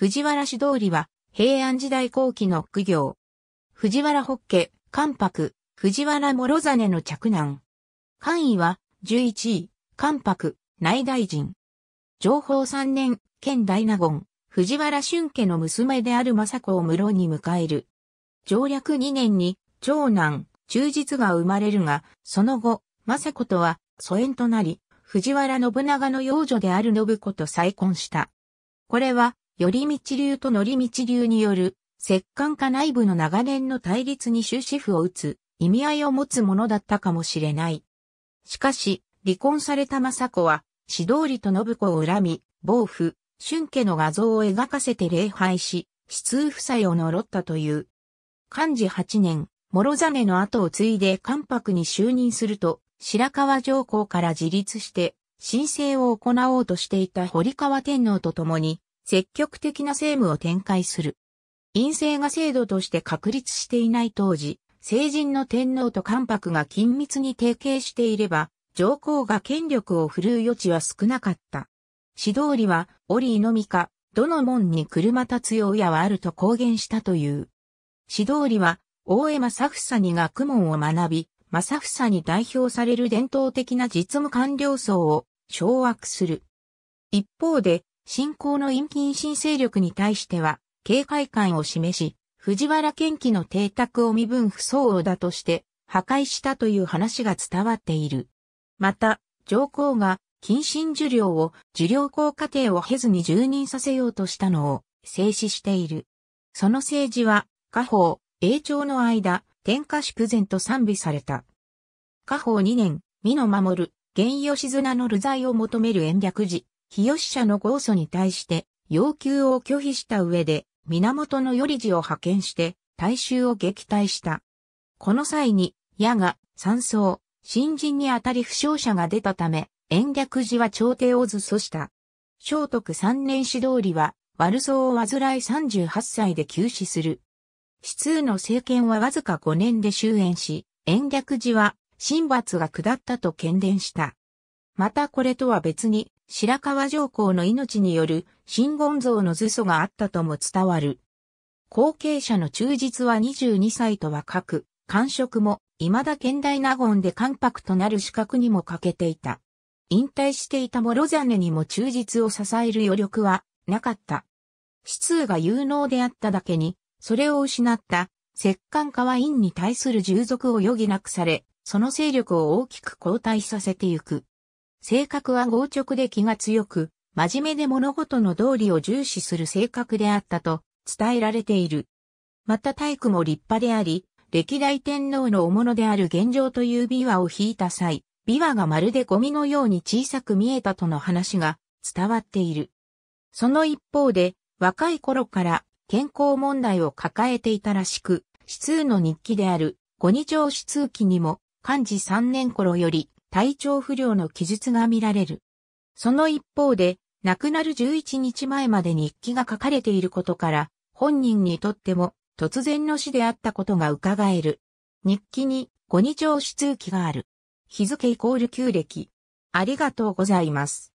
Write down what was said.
藤原氏通りは、平安時代後期の苦行。藤原北家、関白、藤原諸真の着難。官位は、11位、関白、内大臣。情報3年、県大納言、藤原俊家の娘である政子を室に迎える。上略2年に、長男、忠実が生まれるが、その後、政子とは、疎遠となり、藤原信長の養女である信子と再婚した。これは、寄り道流と乗り道流による、摂関家内部の長年の対立に終止符を打つ意味合いを持つものだったかもしれない。しかし、離婚された雅子は、指導理と信子を恨み、暴風春家の画像を描かせて礼拝し、死痛夫妻を呪ったという。漢字8年、諸真の後を継いで関白に就任すると、白河上皇から自立して、申請を行おうとしていた堀川天皇と共に、積極的な政務を展開する。院政が制度として確立していない当時、成人の天皇と関白が緊密に提携していれば、上皇が権力を振るう余地は少なかった。指導理は、折井のみか、どの門に車立つようやはあると公言したという。指導理は、大江正房に学問を学び、正房に代表される伝統的な実務官僚層を掌握する。一方で、信仰の陰近親勢力に対しては、警戒感を示し、藤原県貴の邸宅を身分不相応だとして、破壊したという話が伝わっている。また、上皇が、近親受領を、受領校過程を経ずに住人させようとしたのを、制止している。その政治は、家宝、永長の間、天下祝前と賛美された。家宝2年、美の守る、源義綱の流罪を求める延暦寺、日吉社の豪祖に対して要求を拒否した上で源頼次を派遣して大衆を撃退した。この際に、矢が、山荘、新人にあたり負傷者が出たため、延暦寺は朝廷を図訴した。聖徳三年指導理は、悪僧を患い38歳で急死する。市通の政権はわずか5年で終焉し、延暦寺は、神罰が下ったと懸念した。またこれとは別に、白川上皇の命による真言像の図書があったとも伝わる。後継者の忠実は22歳とは書く、官職も未だ現代納言で関白となる資格にも欠けていた。引退していたモロザネにも忠実を支える余力はなかった。指数が有能であっただけに、それを失った摂関家は院に対する従属を余儀なくされ、その勢力を大きく後退させてゆく。性格は強直で気が強く、真面目で物事の道理を重視する性格であったと伝えられている。また体育も立派であり、歴代天皇のおものである現状という琵琶を引いた際、琵琶がまるでゴミのように小さく見えたとの話が伝わっている。その一方で、若い頃から健康問題を抱えていたらしく、指数の日記である五二条指数記にも、漢字三年頃より、体調不良の記述が見られる。その一方で、亡くなる11日前まで日記が書かれていることから、本人にとっても突然の死であったことが伺える。日記に5日し、出記がある。日付イコール旧暦。ありがとうございます。